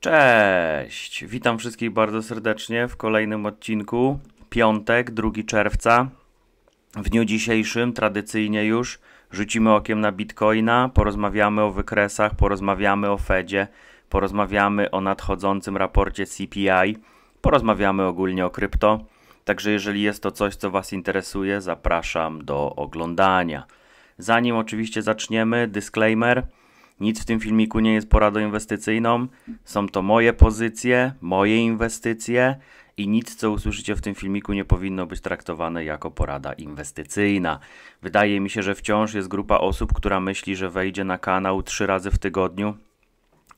Cześć! Witam wszystkich bardzo serdecznie w kolejnym odcinku. Piątek, 2 czerwca. W dniu dzisiejszym, tradycyjnie już, rzucimy okiem na bitcoina, porozmawiamy o wykresach, porozmawiamy o Fedzie, porozmawiamy o nadchodzącym raporcie CPI, porozmawiamy ogólnie o krypto. Także jeżeli jest to coś, co Was interesuje, zapraszam do oglądania. Zanim oczywiście zaczniemy, disclaimer – nic w tym filmiku nie jest poradą inwestycyjną. Są to moje pozycje, moje inwestycje i nic, co usłyszycie w tym filmiku, nie powinno być traktowane jako porada inwestycyjna. Wydaje mi się, że wciąż jest grupa osób, która myśli, że wejdzie na kanał trzy razy w tygodniu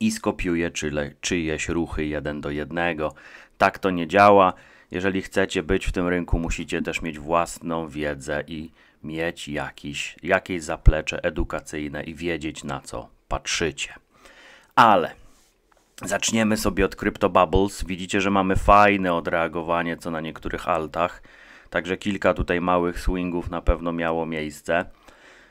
i skopiuje czyle, czyjeś ruchy jeden do jednego. Tak to nie działa. Jeżeli chcecie być w tym rynku, musicie też mieć własną wiedzę i mieć jakiś, jakieś zaplecze edukacyjne i wiedzieć na co patrzycie. Ale zaczniemy sobie od CryptoBubbles. Widzicie, że mamy fajne odreagowanie co na niektórych altach. Także kilka tutaj małych swingów na pewno miało miejsce.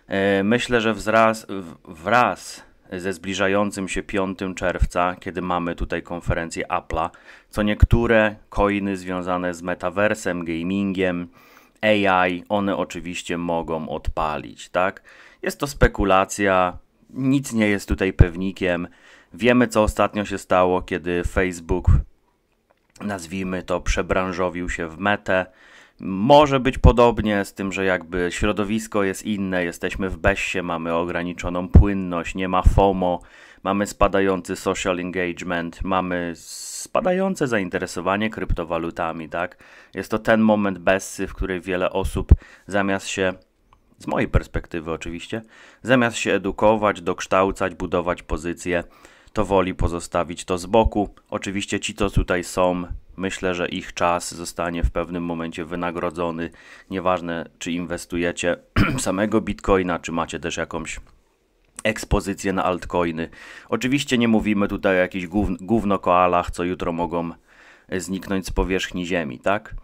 E, myślę, że wzraz, wraz ze zbliżającym się 5 czerwca, kiedy mamy tutaj konferencję Apple'a, co niektóre coiny związane z metaversem, gamingiem, AI, one oczywiście mogą odpalić, tak? Jest to spekulacja, nic nie jest tutaj pewnikiem. Wiemy, co ostatnio się stało, kiedy Facebook, nazwijmy to, przebranżowił się w metę. Może być podobnie, z tym, że jakby środowisko jest inne, jesteśmy w beście, mamy ograniczoną płynność, nie ma FOMO, mamy spadający social engagement, mamy spadające zainteresowanie kryptowalutami, tak? Jest to ten moment bessy, w którym wiele osób zamiast się z mojej perspektywy oczywiście, zamiast się edukować, dokształcać, budować pozycje, to woli pozostawić to z boku. Oczywiście ci, co tutaj są, myślę, że ich czas zostanie w pewnym momencie wynagrodzony. Nieważne, czy inwestujecie samego bitcoina, czy macie też jakąś ekspozycję na altcoiny. Oczywiście nie mówimy tutaj o jakichś gówn- gównokoalach, co jutro mogą e, zniknąć z powierzchni ziemi, tak?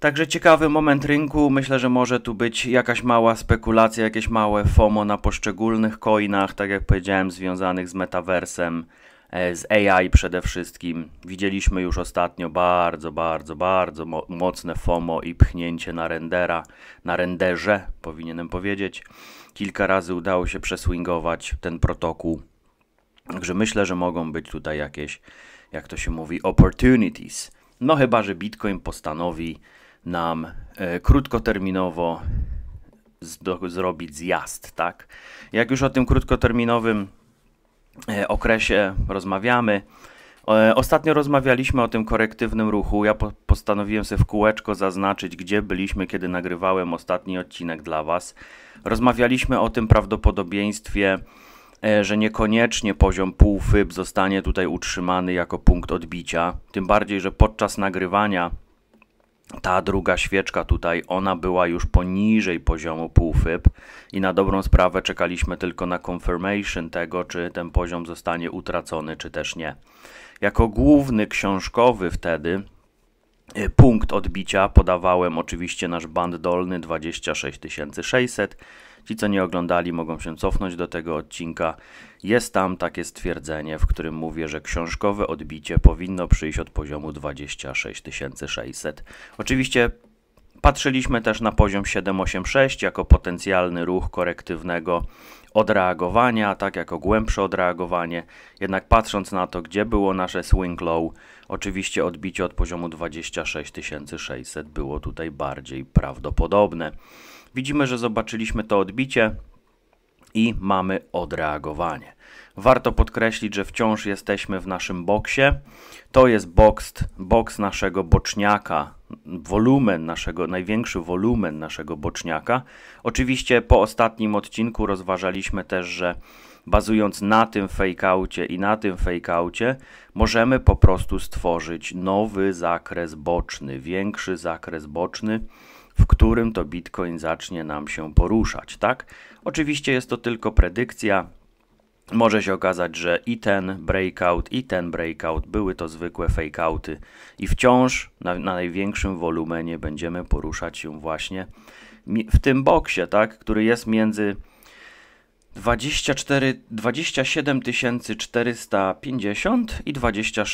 Także ciekawy moment rynku. Myślę, że może tu być jakaś mała spekulacja, jakieś małe FOMO na poszczególnych coinach, tak jak powiedziałem, związanych z metaversem, e, z AI przede wszystkim. Widzieliśmy już ostatnio bardzo, bardzo, bardzo mo mocne FOMO i pchnięcie na rendera, na renderze, powinienem powiedzieć. Kilka razy udało się przeswingować ten protokół. Także myślę, że mogą być tutaj jakieś, jak to się mówi, opportunities. No chyba, że Bitcoin postanowi nam e, krótkoterminowo zrobić zjazd, tak? Jak już o tym krótkoterminowym e, okresie rozmawiamy, e, Ostatnio rozmawialiśmy o tym korektywnym ruchu. Ja postanowiłem sobie w kółeczko zaznaczyć, gdzie byliśmy, kiedy nagrywałem ostatni odcinek dla Was. Rozmawialiśmy o tym prawdopodobieństwie, że niekoniecznie poziom półfyb zostanie tutaj utrzymany jako punkt odbicia. Tym bardziej, że podczas nagrywania ta druga świeczka tutaj, ona była już poniżej poziomu półfyb i na dobrą sprawę czekaliśmy tylko na confirmation tego, czy ten poziom zostanie utracony, czy też nie. Jako główny książkowy wtedy y, punkt odbicia podawałem oczywiście nasz band dolny 26600 Ci, co nie oglądali, mogą się cofnąć do tego odcinka. Jest tam takie stwierdzenie, w którym mówię, że książkowe odbicie powinno przyjść od poziomu 26600. Oczywiście Patrzyliśmy też na poziom 786 jako potencjalny ruch korektywnego odreagowania, tak jako głębsze odreagowanie. Jednak patrząc na to, gdzie było nasze swing low, oczywiście odbicie od poziomu 26600 było tutaj bardziej prawdopodobne. Widzimy, że zobaczyliśmy to odbicie i mamy odreagowanie. Warto podkreślić, że wciąż jesteśmy w naszym boksie. To jest boks, boks naszego boczniaka, wolumen naszego, największy wolumen naszego boczniaka. Oczywiście po ostatnim odcinku rozważaliśmy też, że bazując na tym fejkaucie i na tym fejkaucie, możemy po prostu stworzyć nowy zakres boczny, większy zakres boczny w którym to Bitcoin zacznie nam się poruszać, tak? Oczywiście jest to tylko predykcja, może się okazać, że i ten breakout, i ten breakout były to zwykłe fakeouty, i wciąż na, na, największym wolumenie będziemy poruszać się właśnie w tym boksie, tak, który jest między 27 450 i 26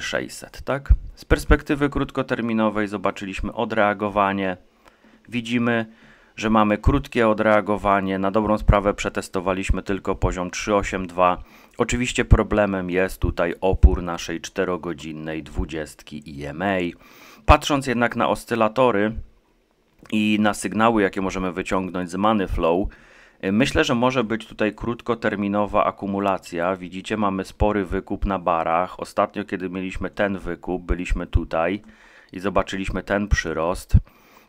600, tak? Z perspektywy krótkoterminowej zobaczyliśmy odreagowanie. Widzimy, że mamy krótkie odreagowanie. Na dobrą sprawę przetestowaliśmy tylko poziom 382. Oczywiście problemem jest tutaj opór naszej 4-godzinnej 20 EMA. Patrząc jednak na oscylatory i na sygnały, jakie możemy wyciągnąć z Money Flow, Myślę, że może być tutaj krótkoterminowa akumulacja. Widzicie, mamy spory wykup na barach. Ostatnio, kiedy mieliśmy ten wykup, byliśmy tutaj i zobaczyliśmy ten przyrost.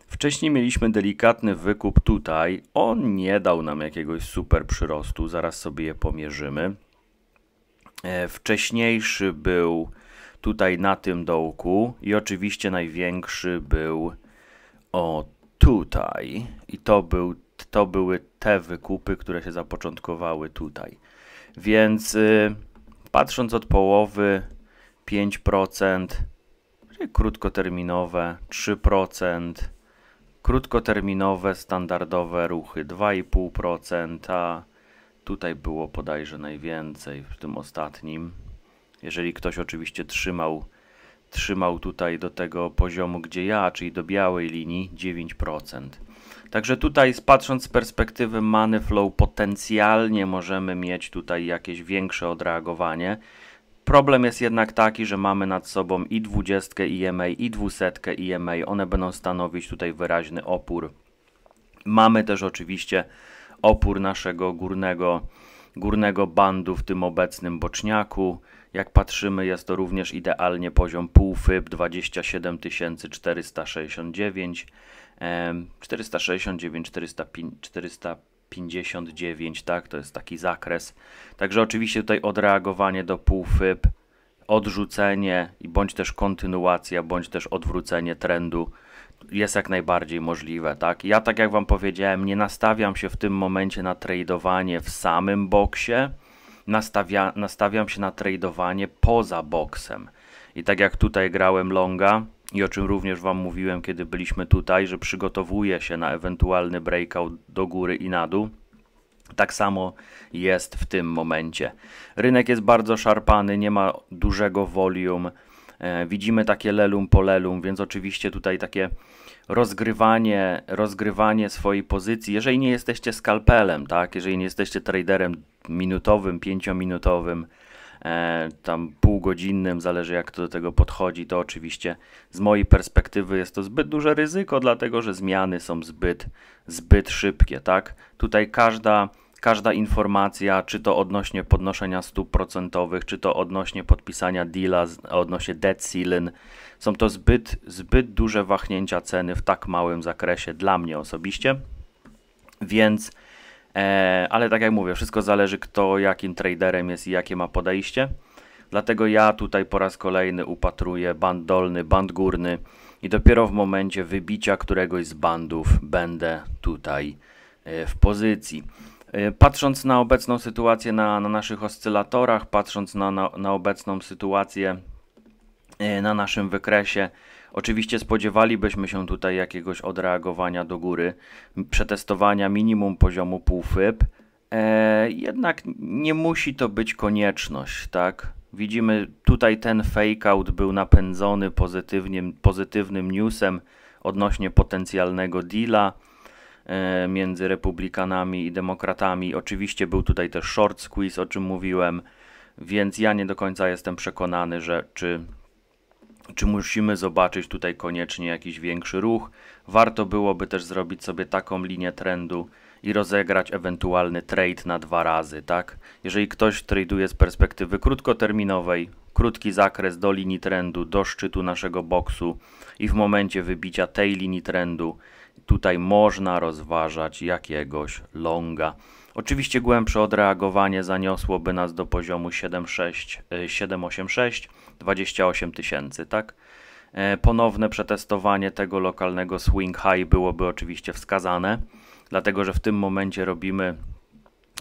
Wcześniej mieliśmy delikatny wykup tutaj. On nie dał nam jakiegoś super przyrostu. Zaraz sobie je pomierzymy. E, wcześniejszy był tutaj na tym dołku i oczywiście największy był o tutaj i to był to były te wykupy, które się zapoczątkowały tutaj. Więc y, patrząc od połowy 5%, czyli krótkoterminowe 3%, krótkoterminowe standardowe ruchy 2,5%, tutaj było bodajże najwięcej w tym ostatnim. Jeżeli ktoś oczywiście trzymał trzymał tutaj do tego poziomu, gdzie ja, czyli do białej linii 9%. Także tutaj patrząc z perspektywy money flow potencjalnie możemy mieć tutaj jakieś większe odreagowanie. Problem jest jednak taki, że mamy nad sobą i 20 EMA i 200 EMA. One będą stanowić tutaj wyraźny opór. Mamy też oczywiście opór naszego górnego, górnego bandu w tym obecnym boczniaku. Jak patrzymy, jest to również idealnie poziom półfyb 27469, 469, 459, tak, to jest taki zakres. Także oczywiście tutaj odreagowanie do półfyb, odrzucenie i bądź też kontynuacja, bądź też odwrócenie trendu jest jak najbardziej możliwe, tak? Ja tak jak wam powiedziałem, nie nastawiam się w tym momencie na tradowanie w samym boksie, nastawia, nastawiam się na tradowanie poza boksem. I tak jak tutaj grałem longa i o czym również Wam mówiłem, kiedy byliśmy tutaj, że przygotowuję się na ewentualny breakout do góry i na dół, tak samo jest w tym momencie. Rynek jest bardzo szarpany, nie ma dużego volume, E, widzimy takie lelum po lelum, więc oczywiście tutaj takie rozgrywanie, rozgrywanie swojej pozycji, jeżeli nie jesteście skalpelem, tak, jeżeli nie jesteście traderem minutowym, pięciominutowym, e, tam półgodzinnym, zależy jak to do tego podchodzi, to oczywiście z mojej perspektywy jest to zbyt duże ryzyko, dlatego że zmiany są zbyt, zbyt szybkie, tak. Tutaj każda każda informacja, czy to odnośnie podnoszenia stóp procentowych, czy to odnośnie podpisania deala, odnośnie debt ceiling, są to zbyt, zbyt duże wahnięcia ceny w tak małym zakresie dla mnie osobiście, więc, e, ale tak jak mówię, wszystko zależy kto jakim traderem jest i jakie ma podejście, dlatego ja tutaj po raz kolejny upatruję band dolny, band górny i dopiero w momencie wybicia któregoś z bandów będę tutaj e, w pozycji. E, patrząc na obecną sytuację na, na naszych oscylatorach, patrząc na, na, na obecną sytuację e, na naszym wykresie, Oczywiście spodziewalibyśmy się tutaj jakiegoś odreagowania do góry, przetestowania minimum poziomu półfyb, e, jednak nie musi to być konieczność, tak? Widzimy tutaj ten fake out był napędzony pozytywnym, pozytywnym newsem odnośnie potencjalnego deala. E, między republikanami i demokratami. Oczywiście był tutaj też short squeeze, o czym mówiłem, więc ja nie do końca jestem przekonany, że czy, czy musimy zobaczyć tutaj koniecznie jakiś większy ruch. Warto byłoby też zrobić sobie taką linię trendu i rozegrać ewentualny trade na dwa razy, tak? Jeżeli ktoś traduje z perspektywy krótkoterminowej, krótki zakres do linii trendu, do szczytu naszego boksu i w momencie wybicia tej linii trendu tutaj można rozważać jakiegoś longa. Oczywiście głębsze odreagowanie zaniosłoby nas do poziomu 7,6, 7,86, 28 tysięcy, tak? E, ponowne przetestowanie tego lokalnego swing high byłoby oczywiście wskazane, dlatego że w tym momencie robimy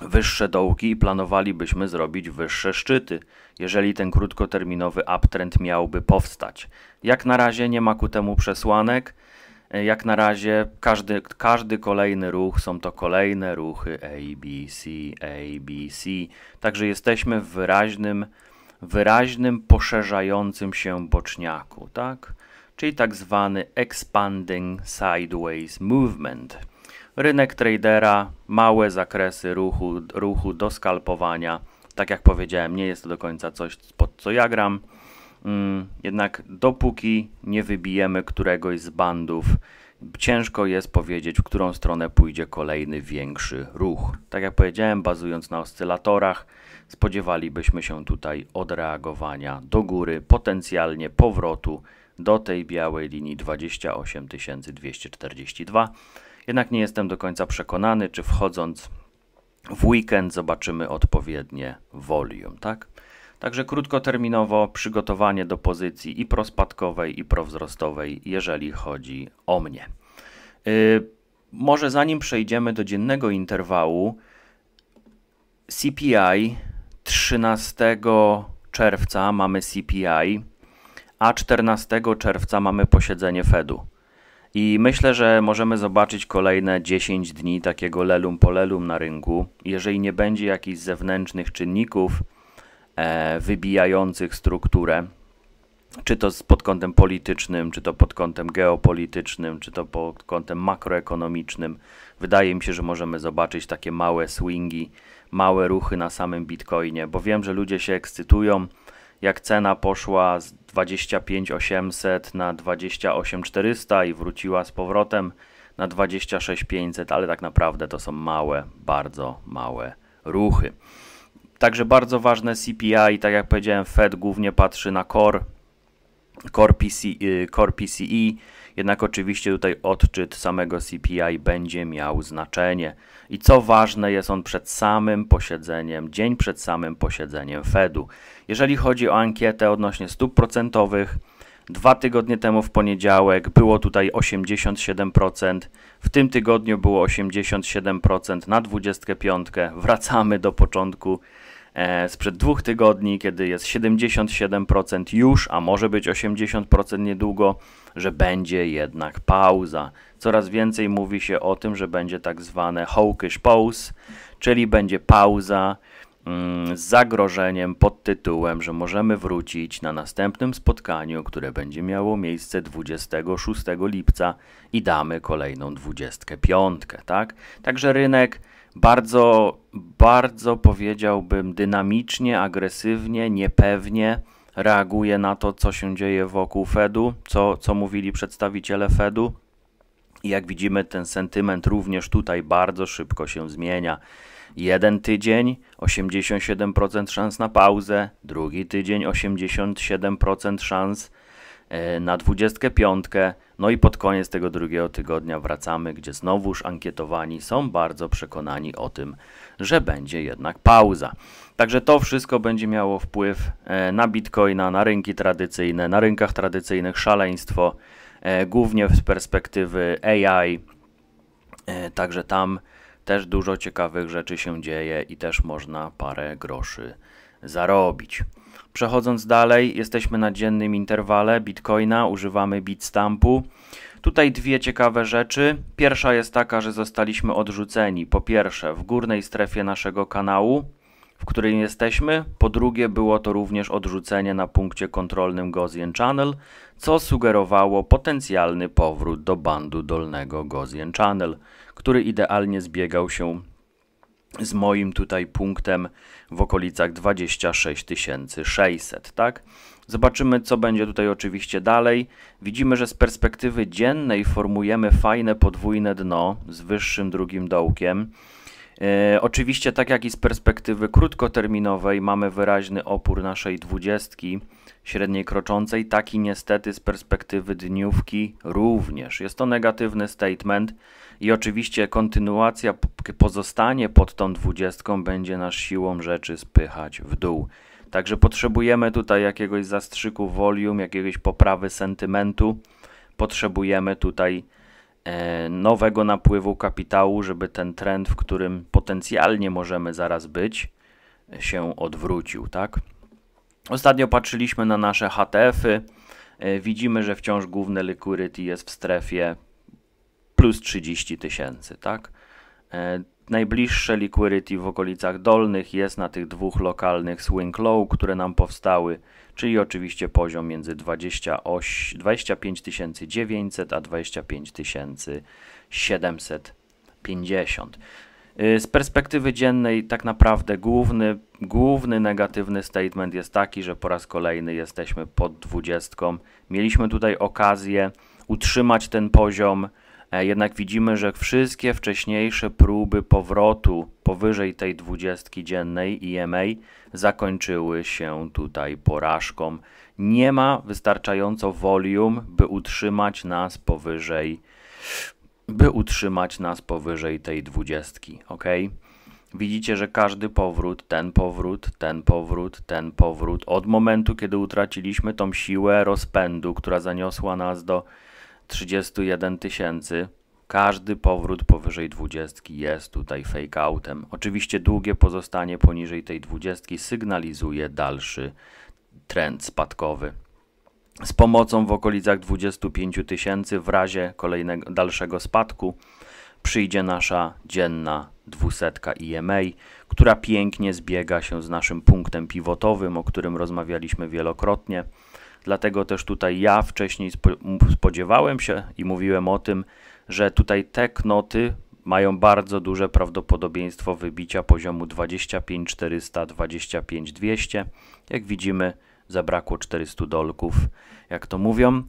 wyższe dołki i planowalibyśmy zrobić wyższe szczyty, jeżeli ten krótkoterminowy uptrend miałby powstać. Jak na razie nie ma ku temu przesłanek. E, jak na razie każdy, każdy kolejny ruch są to kolejne ruchy A, B, C, A, B, C. Także jesteśmy w wyraźnym, wyraźnym poszerzającym się boczniaku, tak? Czyli tak zwany expanding sideways movement. Rynek tradera, małe zakresy ruchu, ruchu do skalpowania. Tak jak powiedziałem, nie jest to do końca coś, pod co ja gram. Mm, jednak dopóki nie wybijemy któregoś z bandów, ciężko jest powiedzieć, w którą stronę pójdzie kolejny większy ruch. Tak jak powiedziałem, bazując na oscylatorach, spodziewalibyśmy się tutaj odreagowania do góry, potencjalnie powrotu do tej białej linii 28242. Jednak nie jestem do końca przekonany, czy wchodząc w weekend zobaczymy odpowiednie volume, tak? Także krótkoterminowo przygotowanie do pozycji i prospadkowej, i prowzrostowej, jeżeli chodzi o mnie. Y, może zanim przejdziemy do dziennego interwału, CPI 13 czerwca mamy CPI, a 14 czerwca mamy posiedzenie Fedu. I myślę, że możemy zobaczyć kolejne 10 dni takiego lelum polelum na rynku. Jeżeli nie będzie jakichś zewnętrznych czynników, E, wybijających strukturę, czy to pod kątem politycznym, czy to pod kątem geopolitycznym, czy to pod kątem makroekonomicznym. Wydaje mi się, że możemy zobaczyć takie małe swingi, małe ruchy na samym Bitcoinie, bo wiem, że ludzie się ekscytują, jak cena poszła z 25800 na 28400 i wróciła z powrotem na 26500, ale tak naprawdę to są małe, bardzo małe ruchy. Także bardzo ważne CPI, tak jak powiedziałem, Fed głównie patrzy na core, core, PC, y, core PCE, jednak oczywiście tutaj odczyt samego CPI będzie miał znaczenie. I co ważne, jest on przed samym posiedzeniem, dzień przed samym posiedzeniem Fedu. Jeżeli chodzi o ankietę odnośnie stóp procentowych, Dwa tygodnie temu w poniedziałek było tutaj 87%, w tym tygodniu było 87% na 25%. Wracamy do początku E, sprzed dwóch tygodni, kiedy jest 77% już, a może być 80% niedługo, że będzie jednak pauza. Coraz więcej mówi się o tym, że będzie tak zwane hawkish pause, czyli będzie pauza mm, z zagrożeniem pod tytułem, że możemy wrócić na następnym spotkaniu, które będzie miało miejsce 26 lipca i damy kolejną 25, tak? Także rynek bardzo, bardzo powiedziałbym dynamicznie, agresywnie, niepewnie reaguje na to, co się dzieje wokół Fedu, co, co mówili przedstawiciele Fedu. I jak widzimy, ten sentyment również tutaj bardzo szybko się zmienia. Jeden tydzień 87% szans na pauzę, drugi tydzień 87% szans E, na 25. No i pod koniec tego drugiego tygodnia wracamy, gdzie znowuż ankietowani są bardzo przekonani o tym, że będzie jednak pauza. Także to wszystko będzie miało wpływ e, na bitcoina, na rynki tradycyjne, na rynkach tradycyjnych szaleństwo, e, głównie z perspektywy AI. Także tam też dużo ciekawych rzeczy się dzieje i też można parę groszy zarobić. Przechodząc dalej, jesteśmy na dziennym interwale Bitcoina, używamy Bitstampu. Tutaj dwie ciekawe rzeczy. Pierwsza jest taka, że zostaliśmy odrzuceni. Po pierwsze, w górnej strefie naszego kanału, w którym jesteśmy. Po drugie, było to również odrzucenie na punkcie kontrolnym Gaussian Channel, co sugerowało potencjalny powrót do bandu dolnego Gaussian Channel, który idealnie zbiegał się z moim tutaj punktem w okolicach 26 600, tak? Zobaczymy, co będzie tutaj oczywiście dalej. Widzimy, że z perspektywy dziennej formujemy fajne podwójne dno z wyższym drugim dołkiem. E, oczywiście, tak jak i z perspektywy krótkoterminowej, mamy wyraźny opór naszej dwudziestki średniej kroczącej, tak i niestety z perspektywy dniówki również. Jest to negatywny statement. I oczywiście kontynuacja, pozostanie pod tą dwudziestką będzie nas siłą rzeczy spychać w dół. Także potrzebujemy tutaj jakiegoś zastrzyku volume, jakiejś poprawy sentymentu. Potrzebujemy tutaj e, nowego napływu kapitału, żeby ten trend, w którym potencjalnie możemy zaraz być, się odwrócił, tak? Ostatnio patrzyliśmy na nasze HTF-y. E, widzimy, że wciąż główne liquidity jest w strefie plus 30 tysięcy, tak? E, najbliższe liquidity w okolicach dolnych jest na tych dwóch lokalnych swing low, które nam powstały, czyli oczywiście poziom między 28, 25 900 a 25 750. E, z perspektywy dziennej tak naprawdę główny, główny negatywny statement jest taki, że po raz kolejny jesteśmy pod 20. Mieliśmy tutaj okazję utrzymać ten poziom E, jednak widzimy, że wszystkie wcześniejsze próby powrotu powyżej tej dwudziestki dziennej iMA e zakończyły się tutaj porażką. Nie ma wystarczająco volume, by utrzymać nas powyżej by utrzymać nas powyżej tej dwudziestki, ok? Widzicie, że każdy powrót, ten powrót, ten powrót, ten powrót, od momentu, kiedy utraciliśmy tą siłę rozpędu, która zaniosła nas do 31 tysięcy. Każdy powrót powyżej 20 jest tutaj fake-outem. Oczywiście długie pozostanie poniżej tej 20 sygnalizuje dalszy trend spadkowy. Z pomocą w okolicach 25 tysięcy w razie kolejnego dalszego spadku przyjdzie nasza dzienna 200 IMA, e która pięknie zbiega się z naszym punktem pivotowym, o którym rozmawialiśmy wielokrotnie. Dlatego też tutaj ja wcześniej spodziewałem się i mówiłem o tym, że tutaj te knoty mają bardzo duże prawdopodobieństwo wybicia poziomu 25400, 25200. Jak widzimy, zabrakło 400 dolków, jak to mówią.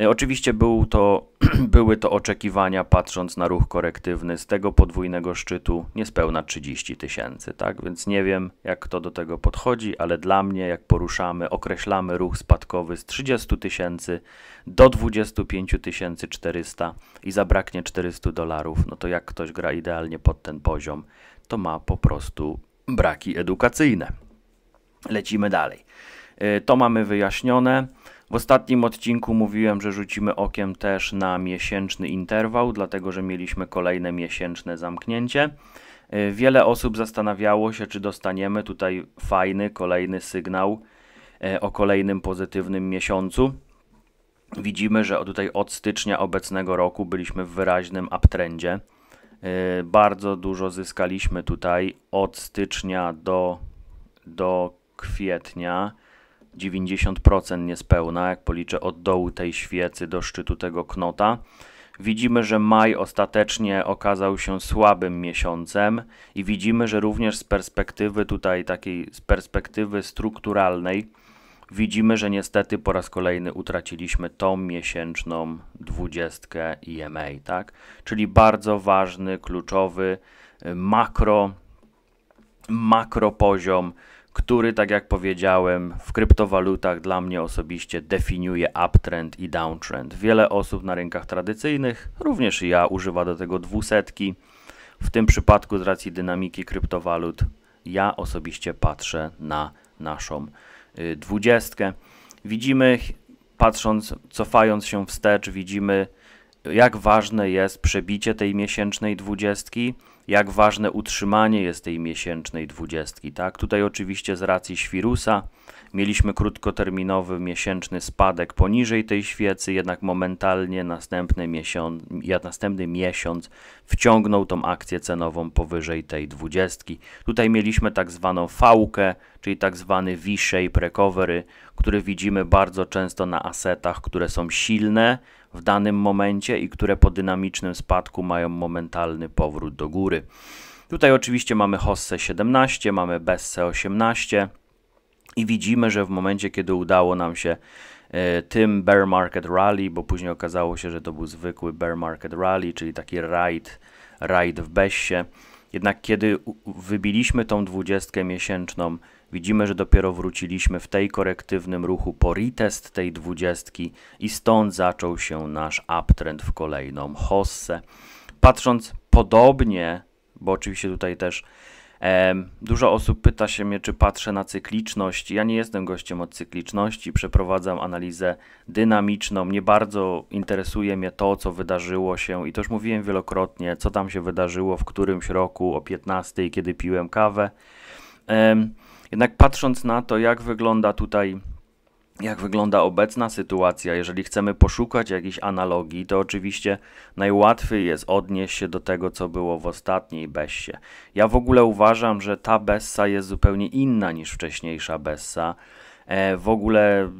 E, oczywiście był to, były to oczekiwania, patrząc na ruch korektywny z tego podwójnego szczytu niespełna 30 tysięcy, tak? Więc nie wiem, jak kto do tego podchodzi, ale dla mnie, jak poruszamy, określamy ruch spadkowy z 30 tysięcy do 25 400 i zabraknie 400 dolarów, no to jak ktoś gra idealnie pod ten poziom, to ma po prostu braki edukacyjne. Lecimy dalej. E, to mamy wyjaśnione. W ostatnim odcinku mówiłem, że rzucimy okiem też na miesięczny interwał, dlatego że mieliśmy kolejne miesięczne zamknięcie. Y, wiele osób zastanawiało się, czy dostaniemy tutaj fajny kolejny sygnał y, o kolejnym pozytywnym miesiącu. Widzimy, że tutaj od stycznia obecnego roku byliśmy w wyraźnym uptrendzie. Y, bardzo dużo zyskaliśmy tutaj od stycznia do, do kwietnia. 90% niespełna, jak policzę od dołu tej świecy do szczytu tego knota. Widzimy, że maj ostatecznie okazał się słabym miesiącem i widzimy, że również z perspektywy tutaj takiej z perspektywy strukturalnej widzimy, że niestety po raz kolejny utraciliśmy tą miesięczną dwudziestkę EMA, tak? Czyli bardzo ważny, kluczowy makro makro poziom który, tak jak powiedziałem, w kryptowalutach dla mnie osobiście definiuje uptrend i downtrend. Wiele osób na rynkach tradycyjnych, również ja, używa do tego dwusetki. W tym przypadku, z racji dynamiki kryptowalut, ja osobiście patrzę na naszą y, dwudziestkę. Widzimy, patrząc, cofając się wstecz, widzimy, jak ważne jest przebicie tej miesięcznej dwudziestki jak ważne utrzymanie jest tej miesięcznej dwudziestki. Tak? Tutaj oczywiście z racji świrusa mieliśmy krótkoterminowy miesięczny spadek poniżej tej świecy, jednak momentalnie następny miesiąc, następny miesiąc wciągnął tą akcję cenową powyżej tej dwudziestki. Tutaj mieliśmy tak zwaną fałkę, czyli tak zwany V-shape recovery, który widzimy bardzo często na asetach, które są silne, w danym momencie i które po dynamicznym spadku mają momentalny powrót do góry. Tutaj oczywiście mamy Hossę 17, mamy Bessę 18 i widzimy, że w momencie, kiedy udało nam się e, tym bear market rally, bo później okazało się, że to był zwykły bear market rally, czyli taki ride ride w Bessie, jednak kiedy wybiliśmy tą dwudziestkę miesięczną Widzimy, że dopiero wróciliśmy w tej korektywnym ruchu po retest tej dwudziestki i stąd zaczął się nasz uptrend w kolejną hossę. Patrząc podobnie, bo oczywiście tutaj też e, dużo osób pyta się mnie, czy patrzę na cykliczność. Ja nie jestem gościem od cykliczności, przeprowadzam analizę dynamiczną. Nie bardzo interesuje mnie to, co wydarzyło się i to już mówiłem wielokrotnie, co tam się wydarzyło w którymś roku o 15, kiedy piłem kawę. E, jednak patrząc na to, jak wygląda tutaj jak wygląda obecna sytuacja, jeżeli chcemy poszukać jakiejś analogii, to oczywiście najłatwiej jest odnieść się do tego, co było w ostatniej Bessie. Ja w ogóle uważam, że ta Bessa jest zupełnie inna niż wcześniejsza Bessa. E, w ogóle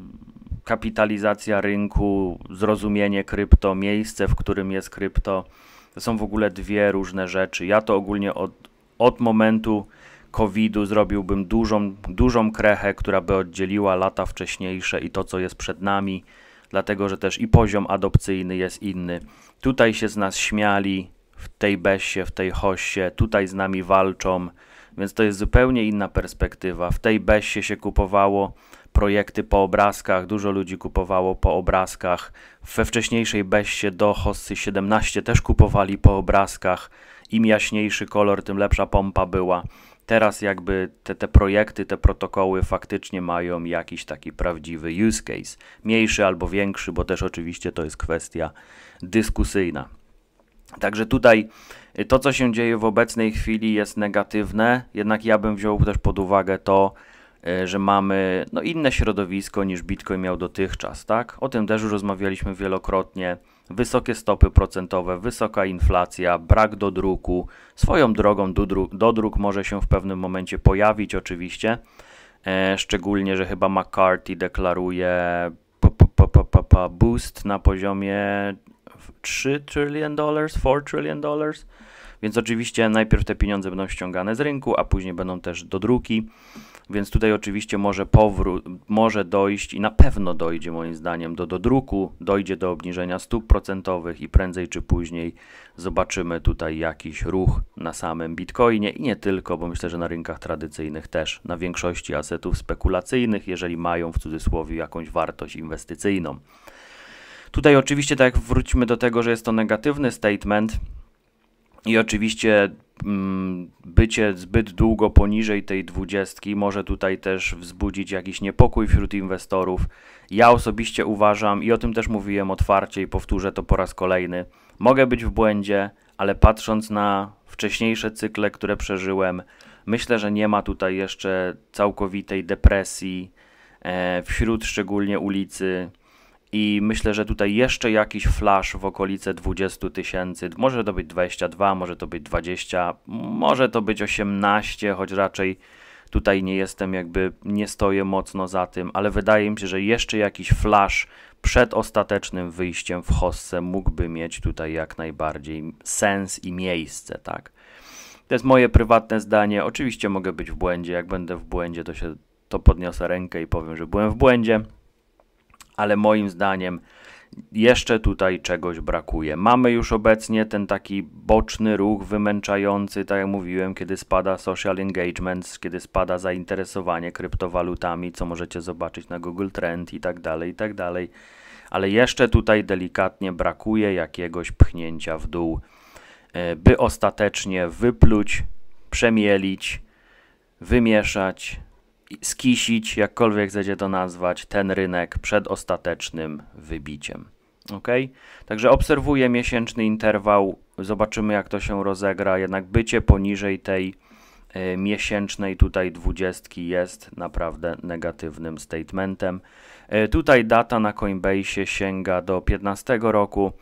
kapitalizacja rynku, zrozumienie krypto, miejsce, w którym jest krypto, to są w ogóle dwie różne rzeczy. Ja to ogólnie od, od momentu COVID-u zrobiłbym dużą, dużą krechę, która by oddzieliła lata wcześniejsze i to, co jest przed nami, dlatego że też i poziom adopcyjny jest inny. Tutaj się z nas śmiali, w tej besie, w tej hoście, tutaj z nami walczą, więc to jest zupełnie inna perspektywa. W tej besie się kupowało projekty po obrazkach, dużo ludzi kupowało po obrazkach. We wcześniejszej besie do Hossy 17 też kupowali po obrazkach. Im jaśniejszy kolor, tym lepsza pompa była teraz jakby te, te projekty, te protokoły faktycznie mają jakiś taki prawdziwy use case, mniejszy albo większy, bo też oczywiście to jest kwestia dyskusyjna. Także tutaj y, to, co się dzieje w obecnej chwili, jest negatywne, jednak ja bym wziął też pod uwagę to, y, że mamy no, inne środowisko niż Bitcoin miał dotychczas, tak? O tym też już rozmawialiśmy wielokrotnie wysokie stopy procentowe, wysoka inflacja, brak dodruku. Swoją drogą dodruk, dodruk może się w pewnym momencie pojawić oczywiście, e, szczególnie, że chyba McCarthy deklaruje boost na poziomie 3 trillion dollars, 4 trillion dollars. Więc oczywiście najpierw te pieniądze będą ściągane z rynku, a później będą też dodruki. druki. Więc tutaj oczywiście może powrót, może dojść i na pewno dojdzie moim zdaniem do dodruku, dojdzie do obniżenia stóp procentowych i prędzej czy później zobaczymy tutaj jakiś ruch na samym Bitcoinie i nie tylko, bo myślę, że na rynkach tradycyjnych też, na większości asetów spekulacyjnych, jeżeli mają w cudzysłowie jakąś wartość inwestycyjną. Tutaj oczywiście tak jak wróćmy do tego, że jest to negatywny statement i oczywiście Mm, bycie zbyt długo poniżej tej dwudziestki może tutaj też wzbudzić jakiś niepokój wśród inwestorów. Ja osobiście uważam, i o tym też mówiłem otwarcie i powtórzę to po raz kolejny, mogę być w błędzie, ale patrząc na wcześniejsze cykle, które przeżyłem, myślę, że nie ma tutaj jeszcze całkowitej depresji e, wśród szczególnie ulicy i myślę, że tutaj jeszcze jakiś flash w okolice 20 tysięcy, może to być 22, może to być 20, może to być 18, choć raczej tutaj nie jestem jakby, nie stoję mocno za tym, ale wydaje mi się, że jeszcze jakiś flash przed ostatecznym wyjściem w hossę mógłby mieć tutaj jak najbardziej sens i miejsce, tak? To jest moje prywatne zdanie. Oczywiście mogę być w błędzie. Jak będę w błędzie, to się to podniosę rękę i powiem, że byłem w błędzie ale moim zdaniem jeszcze tutaj czegoś brakuje. Mamy już obecnie ten taki boczny ruch wymęczający, tak jak mówiłem, kiedy spada social engagement, kiedy spada zainteresowanie kryptowalutami, co możecie zobaczyć na Google Trend i tak dalej, i tak dalej. Ale jeszcze tutaj delikatnie brakuje jakiegoś pchnięcia w dół, e, by ostatecznie wypluć, przemielić, wymieszać, skisić, jakkolwiek zechcecie to nazwać, ten rynek przed ostatecznym wybiciem. Ok? Także obserwuję miesięczny interwał, zobaczymy jak to się rozegra, jednak bycie poniżej tej e, miesięcznej tutaj dwudziestki jest naprawdę negatywnym statementem. E, tutaj data na Coinbase sięga do 15 roku.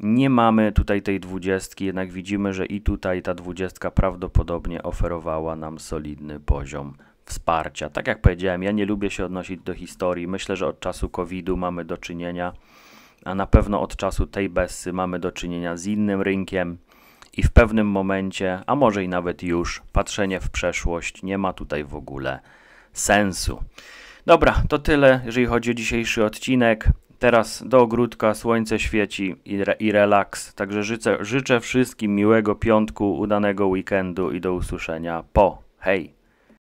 Nie mamy tutaj tej dwudziestki, jednak widzimy, że i tutaj ta dwudziestka prawdopodobnie oferowała nam solidny poziom wsparcia. Tak jak powiedziałem, ja nie lubię się odnosić do historii. Myślę, że od czasu COVID-u mamy do czynienia, a na pewno od czasu tej bessy mamy do czynienia z innym rynkiem i w pewnym momencie, a może i nawet już, patrzenie w przeszłość nie ma tutaj w ogóle sensu. Dobra, to tyle, jeżeli chodzi o dzisiejszy odcinek. Teraz do ogródka, słońce świeci i, re, i relaks. Także życzę, życzę wszystkim miłego piątku, udanego weekendu i do usłyszenia po. Hej!